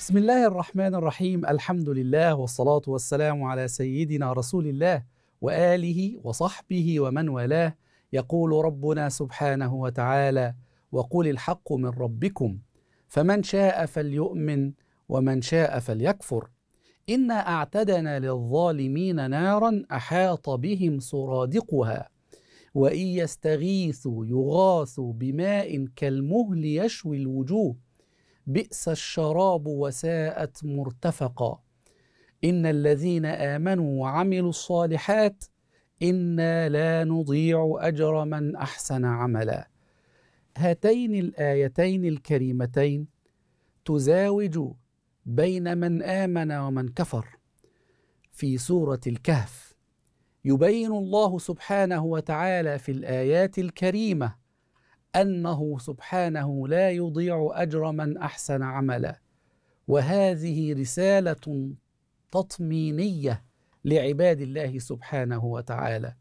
بسم الله الرحمن الرحيم الحمد لله والصلاة والسلام على سيدنا رسول الله وآله وصحبه ومن والاه يقول ربنا سبحانه وتعالى وقل الحق من ربكم فمن شاء فليؤمن ومن شاء فليكفر إنا أعتدنا للظالمين نارا أحاط بهم سرادقها وإن يستغيثوا يغاثوا بماء كالمهل يشوي الوجوه بئس الشراب وساءت مرتفقا ان الذين امنوا وعملوا الصالحات انا لا نضيع اجر من احسن عملا هاتين الايتين الكريمتين تزاوج بين من امن ومن كفر في سوره الكهف يبين الله سبحانه وتعالى في الايات الكريمه انه سبحانه لا يضيع اجر من احسن عملا وهذه رساله تطمينيه لعباد الله سبحانه وتعالى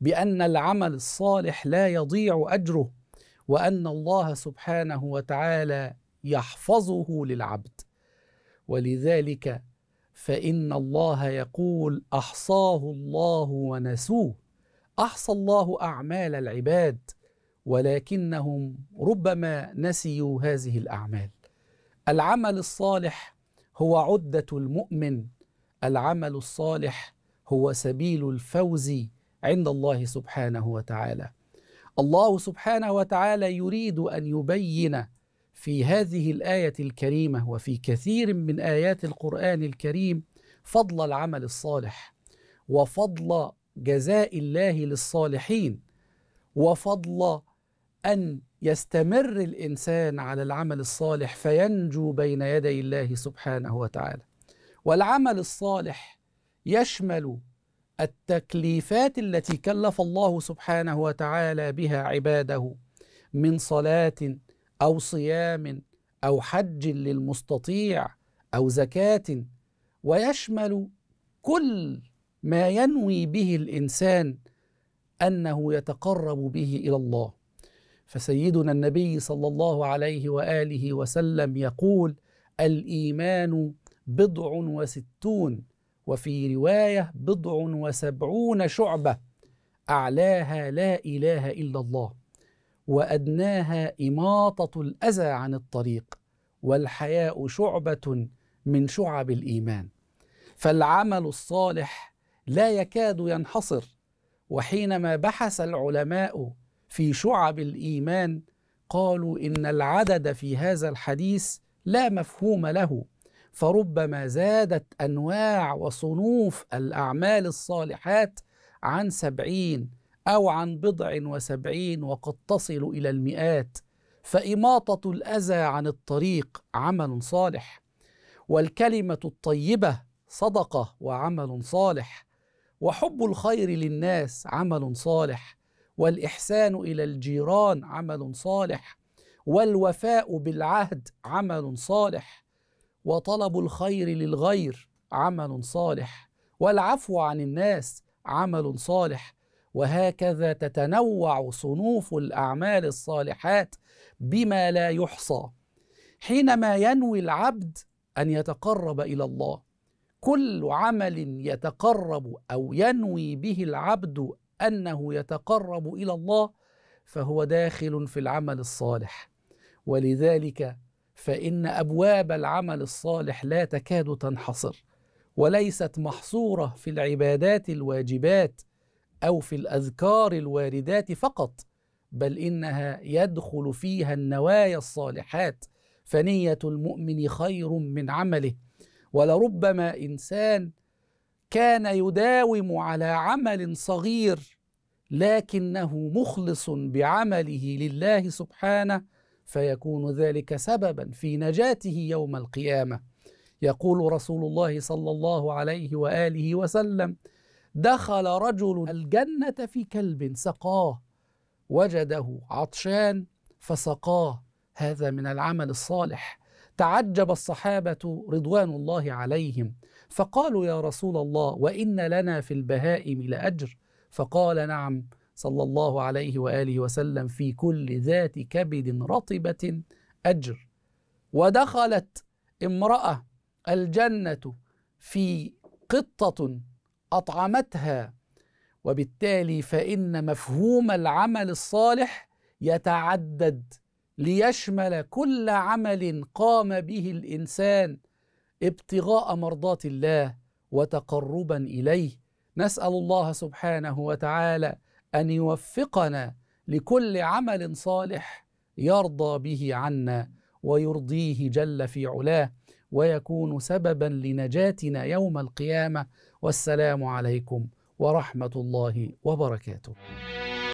بان العمل الصالح لا يضيع اجره وان الله سبحانه وتعالى يحفظه للعبد ولذلك فان الله يقول احصاه الله ونسوه احصى الله اعمال العباد ولكنهم ربما نسيوا هذه الاعمال العمل الصالح هو عده المؤمن العمل الصالح هو سبيل الفوز عند الله سبحانه وتعالى الله سبحانه وتعالى يريد ان يبين في هذه الايه الكريمه وفي كثير من ايات القران الكريم فضل العمل الصالح وفضل جزاء الله للصالحين وفضل أن يستمر الإنسان على العمل الصالح فينجو بين يدي الله سبحانه وتعالى والعمل الصالح يشمل التكليفات التي كلف الله سبحانه وتعالى بها عباده من صلاة أو صيام أو حج للمستطيع أو زكاة ويشمل كل ما ينوي به الإنسان أنه يتقرب به إلى الله فسيدنا النبي صلى الله عليه واله وسلم يقول الايمان بضع وستون وفي روايه بضع وسبعون شعبه اعلاها لا اله الا الله وادناها اماطه الاذى عن الطريق والحياء شعبه من شعب الايمان فالعمل الصالح لا يكاد ينحصر وحينما بحث العلماء في شعب الايمان قالوا ان العدد في هذا الحديث لا مفهوم له فربما زادت انواع وصنوف الاعمال الصالحات عن سبعين او عن بضع وسبعين وقد تصل الى المئات فاماطه الاذى عن الطريق عمل صالح والكلمه الطيبه صدقه وعمل صالح وحب الخير للناس عمل صالح والاحسان الى الجيران عمل صالح والوفاء بالعهد عمل صالح وطلب الخير للغير عمل صالح والعفو عن الناس عمل صالح وهكذا تتنوع صنوف الاعمال الصالحات بما لا يحصى حينما ينوي العبد ان يتقرب الى الله كل عمل يتقرب او ينوي به العبد أنه يتقرب إلى الله فهو داخل في العمل الصالح ولذلك فإن أبواب العمل الصالح لا تكاد تنحصر وليست محصورة في العبادات الواجبات أو في الأذكار الواردات فقط بل إنها يدخل فيها النوايا الصالحات فنية المؤمن خير من عمله ولربما إنسان كان يداوم على عمل صغير لكنه مخلص بعمله لله سبحانه فيكون ذلك سببا في نجاته يوم القيامه يقول رسول الله صلى الله عليه واله وسلم دخل رجل الجنه في كلب سقاه وجده عطشان فسقاه هذا من العمل الصالح فتعجب الصحابه رضوان الله عليهم فقالوا يا رسول الله وان لنا في البهائم لاجر فقال نعم صلى الله عليه واله وسلم في كل ذات كبد رطبه اجر ودخلت امراه الجنه في قطه اطعمتها وبالتالي فان مفهوم العمل الصالح يتعدد ليشمل كل عمل قام به الانسان ابتغاء مرضات الله وتقربا اليه نسال الله سبحانه وتعالى ان يوفقنا لكل عمل صالح يرضى به عنا ويرضيه جل في علاه ويكون سببا لنجاتنا يوم القيامه والسلام عليكم ورحمه الله وبركاته